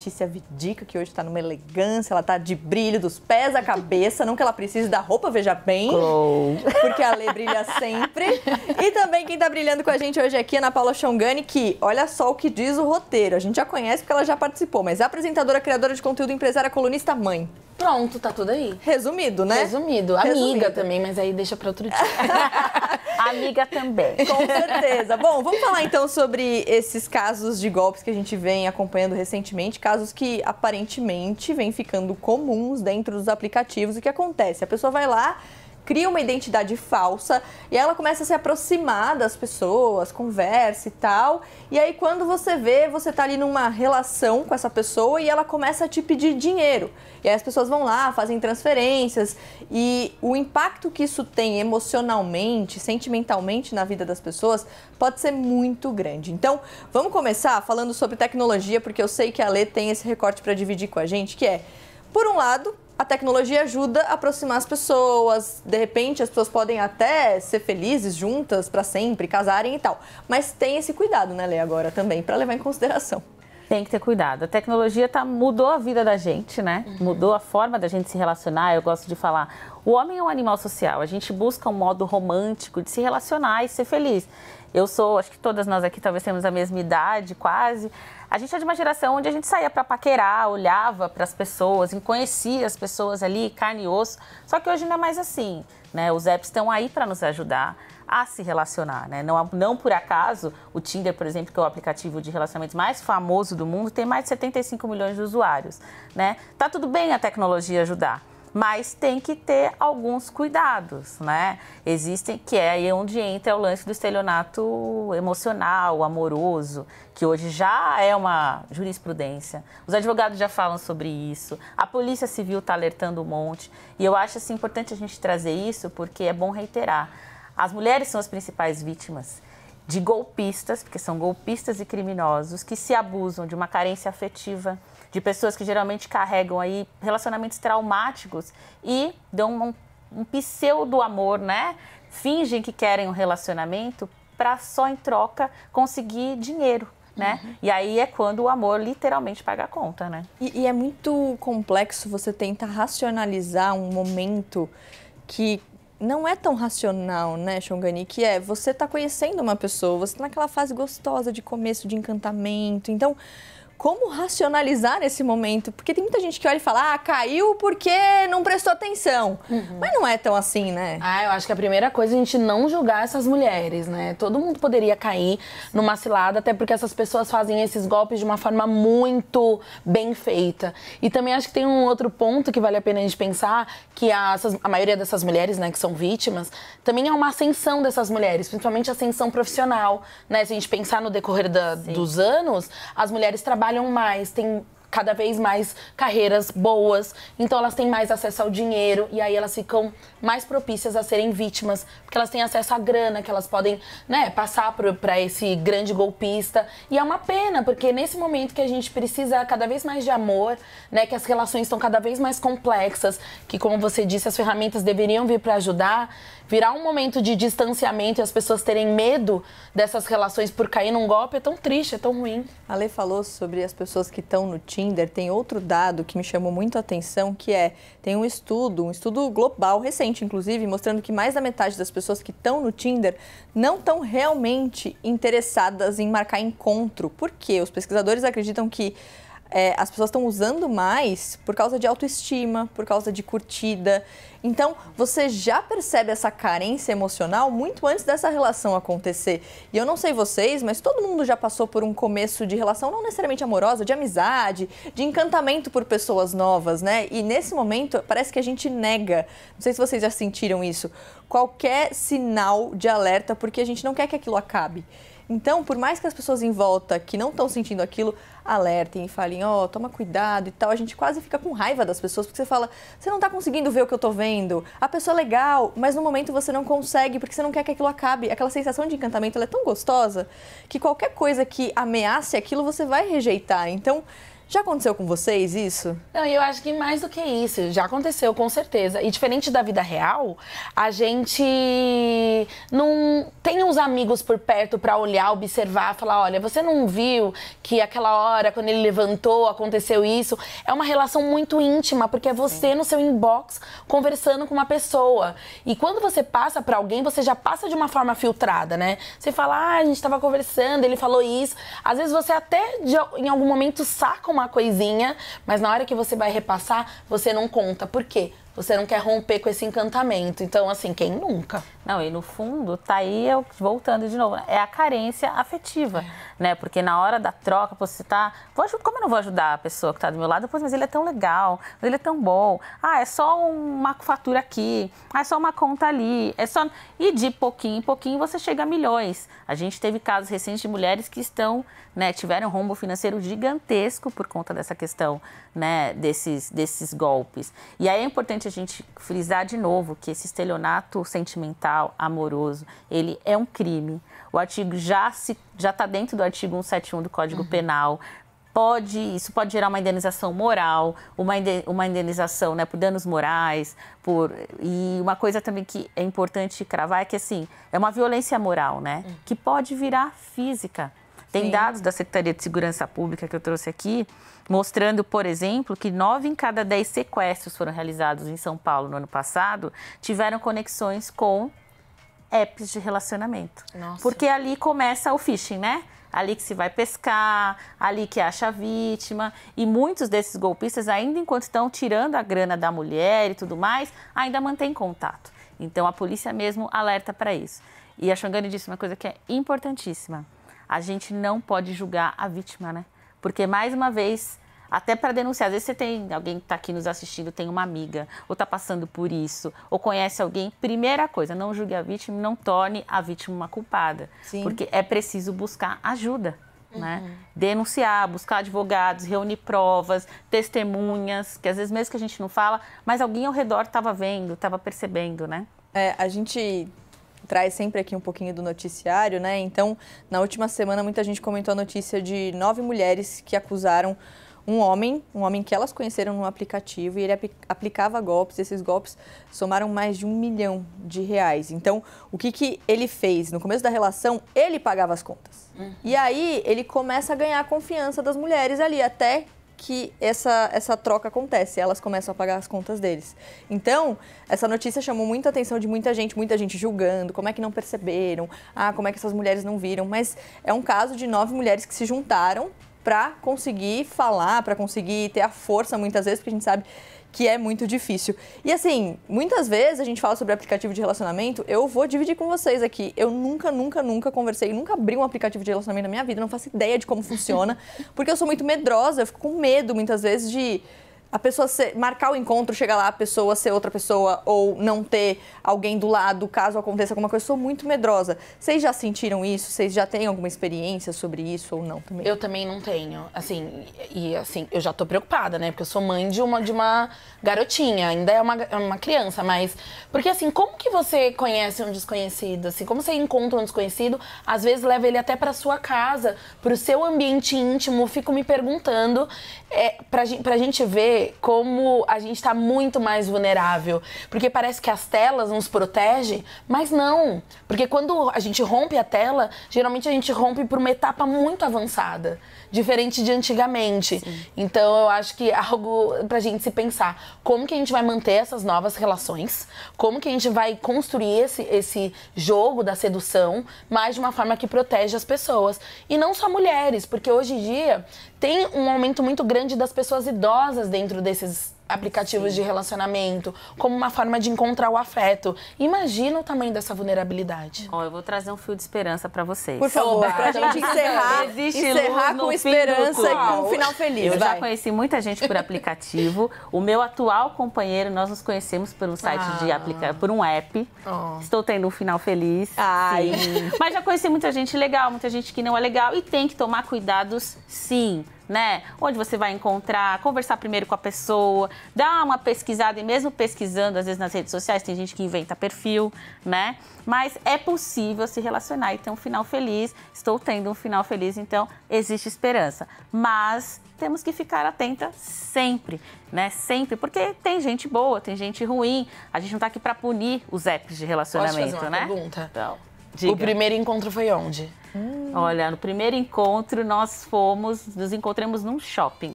Letícia Vidica, que hoje está numa elegância, ela tá de brilho dos pés à cabeça, não que ela precise da roupa, veja bem, porque a Lê brilha sempre. E também quem tá brilhando com a gente hoje aqui é Ana Paula Xongani, que olha só o que diz o roteiro, a gente já conhece porque ela já participou, mas é apresentadora, criadora de conteúdo, empresária, colunista, mãe. Pronto, tá tudo aí. Resumido, né? Resumido. Amiga Resumido. também, mas aí deixa pra outro dia. amiga também. Com certeza. Bom, vamos falar então sobre esses casos de golpes que a gente vem acompanhando recentemente, casos que aparentemente vêm ficando comuns dentro dos aplicativos. O que acontece? A pessoa vai lá, cria uma identidade falsa e ela começa a se aproximar das pessoas, conversa e tal. E aí quando você vê, você tá ali numa relação com essa pessoa e ela começa a te pedir dinheiro. E aí as pessoas vão lá, fazem transferências e o impacto que isso tem emocionalmente, sentimentalmente na vida das pessoas pode ser muito grande. Então, vamos começar falando sobre tecnologia, porque eu sei que a Lê tem esse recorte para dividir com a gente, que é, por um lado, a tecnologia ajuda a aproximar as pessoas. De repente, as pessoas podem até ser felizes juntas para sempre, casarem e tal. Mas tem esse cuidado, né, Lê, agora também, para levar em consideração. Tem que ter cuidado. A tecnologia tá, mudou a vida da gente, né? Uhum. Mudou a forma da gente se relacionar. Eu gosto de falar. O homem é um animal social. A gente busca um modo romântico de se relacionar e ser feliz. Eu sou, acho que todas nós aqui talvez temos a mesma idade, quase. A gente é de uma geração onde a gente saía para paquerar, olhava para as pessoas, conhecia as pessoas ali, carne e osso. Só que hoje não é mais assim, né? Os apps estão aí para nos ajudar a se relacionar, né? Não, não por acaso, o Tinder, por exemplo, que é o aplicativo de relacionamentos mais famoso do mundo, tem mais de 75 milhões de usuários, né? Tá tudo bem a tecnologia ajudar, mas tem que ter alguns cuidados, né? Existem que é aí onde entra o lance do estelionato emocional, amoroso, que hoje já é uma jurisprudência. Os advogados já falam sobre isso. A Polícia Civil está alertando um monte. E eu acho assim, importante a gente trazer isso porque é bom reiterar. As mulheres são as principais vítimas de golpistas, porque são golpistas e criminosos, que se abusam de uma carência afetiva, de pessoas que geralmente carregam aí relacionamentos traumáticos e dão um, um pseudo amor, né? Fingem que querem um relacionamento para só em troca conseguir dinheiro. Né? Uhum. E aí é quando o amor literalmente paga a conta, né? E, e, é muito complexo você tentar racionalizar um momento que não é tão racional, né, Shongani? Que é, você está conhecendo uma pessoa, você está naquela fase gostosa de começo, de encantamento. Então, como racionalizar nesse momento? Porque tem muita gente que olha e fala, ah, caiu porque não prestou atenção. Uhum. Mas não é tão assim, né? Ah, eu acho que a primeira coisa é a gente não julgar essas mulheres, né? Todo mundo poderia cair numa cilada, até porque essas pessoas fazem esses golpes de uma forma muito bem feita. E também acho que tem um outro ponto que vale a pena a gente pensar, que a, a maioria dessas mulheres, né, que são vítimas, também é uma ascensão dessas mulheres, principalmente ascensão profissional, né? Se a gente pensar no decorrer da, dos anos, as mulheres trabalham trabalham mais, tem cada vez mais carreiras boas, então elas têm mais acesso ao dinheiro e aí elas ficam mais propícias a serem vítimas, porque elas têm acesso à grana que elas podem, né, passar para esse grande golpista. E é uma pena, porque nesse momento que a gente precisa cada vez mais de amor, né, que as relações estão cada vez mais complexas, que como você disse, as ferramentas deveriam vir para ajudar, virar um momento de distanciamento e as pessoas terem medo dessas relações por cair num golpe é tão triste, é tão ruim. A Lei falou sobre as pessoas que estão no time Tinder, tem outro dado que me chamou muito a atenção, que é, tem um estudo, um estudo global recente, inclusive, mostrando que mais da metade das pessoas que estão no Tinder não estão realmente interessadas em marcar encontro. Por quê? Os pesquisadores acreditam que é, as pessoas estão usando mais por causa de autoestima, por causa de curtida. Então, você já percebe essa carência emocional muito antes dessa relação acontecer. E eu não sei vocês, mas todo mundo já passou por um começo de relação não necessariamente amorosa, de amizade, de encantamento por pessoas novas, né? E nesse momento, parece que a gente nega. Não sei se vocês já sentiram isso. Qualquer sinal de alerta, porque a gente não quer que aquilo acabe. Então, por mais que as pessoas em volta que não estão sentindo aquilo alertem e falem, ó, oh, toma cuidado e tal, a gente quase fica com raiva das pessoas, porque você fala, você não tá conseguindo ver o que eu tô vendo, a pessoa é legal, mas no momento você não consegue, porque você não quer que aquilo acabe. Aquela sensação de encantamento, é tão gostosa que qualquer coisa que ameace aquilo, você vai rejeitar. Então, já aconteceu com vocês isso? Não, eu acho que mais do que isso, já aconteceu com certeza. E diferente da vida real, a gente não tem uns amigos por perto para olhar, observar, falar, olha, você não viu que aquela hora quando ele levantou aconteceu isso? É uma relação muito íntima, porque é você Sim. no seu inbox conversando com uma pessoa. E quando você passa para alguém, você já passa de uma forma filtrada, né? Você fala, ah, a gente tava conversando, ele falou isso. Às vezes você até em algum momento saca uma uma coisinha, mas na hora que você vai repassar, você não conta. Por quê? Você não quer romper com esse encantamento. Então, assim, quem nunca? Não, e no fundo, tá aí, voltando de novo, né? é a carência afetiva, é. né? Porque na hora da troca, você tá. Vou ajudar, como eu não vou ajudar a pessoa que tá do meu lado? Pois, mas ele é tão legal, mas ele é tão bom. Ah, é só uma fatura aqui, ah, é só uma conta ali, é só. E de pouquinho em pouquinho você chega a milhões. A gente teve casos recentes de mulheres que estão, né, tiveram rombo financeiro gigantesco por conta dessa questão, né, desses, desses golpes. E aí é importante a gente frisar de novo que esse estelionato sentimental, amoroso, ele é um crime. O artigo já se já está dentro do artigo 171 do Código uhum. Penal. Pode, isso pode gerar uma indenização moral, uma, uma indenização né, por danos morais, por, e uma coisa também que é importante cravar é que assim, é uma violência moral, né? Uhum. Que pode virar física tem Sim. dados da Secretaria de Segurança Pública que eu trouxe aqui, mostrando, por exemplo, que nove em cada dez sequestros foram realizados em São Paulo no ano passado tiveram conexões com apps de relacionamento. Nossa. Porque ali começa o phishing, né? Ali que se vai pescar, ali que acha a vítima. E muitos desses golpistas, ainda enquanto estão tirando a grana da mulher e tudo mais, ainda mantêm contato. Então a polícia mesmo alerta para isso. E a Xangani disse uma coisa que é importantíssima a gente não pode julgar a vítima, né? Porque, mais uma vez, até para denunciar, às vezes você tem alguém que está aqui nos assistindo, tem uma amiga, ou está passando por isso, ou conhece alguém. Primeira coisa, não julgue a vítima, não torne a vítima uma culpada. Sim. Porque é preciso buscar ajuda. Né? Uhum. Né? Denunciar, buscar advogados, reunir provas, testemunhas, que às vezes mesmo que a gente não fala, mas alguém ao redor estava vendo, estava percebendo, né? É, a gente traz sempre aqui um pouquinho do noticiário, né? Então, na última semana, muita gente comentou a notícia de nove mulheres que acusaram um homem, um homem que elas conheceram num aplicativo e ele aplicava golpes. Esses golpes somaram mais de um milhão de reais. Então, o que, que ele fez? No começo da relação, ele pagava as contas. Uhum. E aí, ele começa a ganhar a confiança das mulheres ali, até que essa, essa troca acontece, elas começam a pagar as contas deles. Então, essa notícia chamou muita atenção de muita gente, muita gente julgando, como é que não perceberam, ah, como é que essas mulheres não viram, mas é um caso de nove mulheres que se juntaram para conseguir falar, para conseguir ter a força muitas vezes, porque a gente sabe que é muito difícil. E assim, muitas vezes a gente fala sobre aplicativo de relacionamento, eu vou dividir com vocês aqui. Eu nunca, nunca, nunca conversei, nunca abri um aplicativo de relacionamento na minha vida, não faço ideia de como funciona, porque eu sou muito medrosa, eu fico com medo muitas vezes de a pessoa ser, marcar o encontro, chegar lá, a pessoa ser outra pessoa ou não ter alguém do lado, caso aconteça alguma coisa. Eu sou muito medrosa. Vocês já sentiram isso? Vocês já têm alguma experiência sobre isso ou não também? Eu também não tenho. Assim, e assim, eu já tô preocupada, né? Porque eu sou mãe de uma de uma garotinha, ainda é uma, é uma criança, mas porque assim, como que você conhece um desconhecido? Assim, como você encontra um desconhecido, às vezes leva ele até para sua casa, pro seu ambiente íntimo, fico me perguntando, é, pra, pra gente ver como a gente está muito mais vulnerável. Porque parece que as telas nos protegem, mas não. Porque quando a gente rompe a tela, geralmente a gente rompe por uma etapa muito avançada diferente de antigamente. Sim. Então eu acho que é algo pra gente se pensar. Como que a gente vai manter essas novas relações? Como que a gente vai construir esse, esse jogo da sedução, mas de uma forma que protege as pessoas. E não só mulheres, porque hoje em dia tem um aumento muito grande das pessoas idosas dentro desses aplicativos Sim. de relacionamento, como uma forma de encontrar o afeto. Imagina o tamanho dessa vulnerabilidade. Ó, eu vou trazer um fio de esperança para vocês. Por favor, Oba. pra gente encerrar, encerrar com esperança e com um final feliz. Eu Vai. já conheci muita gente por aplicativo. o meu atual companheiro, nós nos conhecemos por um site ah. de aplicar, por um app. Oh. Estou tendo um final feliz. Ai. Sim. Mas já conheci muita gente legal, muita gente que não é legal e tem que tomar cuidados, sim né? Onde você vai encontrar, conversar primeiro com a pessoa, dar uma pesquisada e mesmo pesquisando, às vezes nas redes sociais, tem gente que inventa perfil, né? Mas é possível se relacionar e ter um final feliz. Estou tendo um final feliz, então existe esperança. Mas temos que ficar atenta sempre, né? Sempre, porque tem gente boa, tem gente ruim. A gente não está aqui para punir os apps de relacionamento, Posso fazer uma né? Pergunta? Então, Diga. O primeiro encontro foi onde? Hum. Olha, no primeiro encontro nós fomos, nos encontramos num shopping.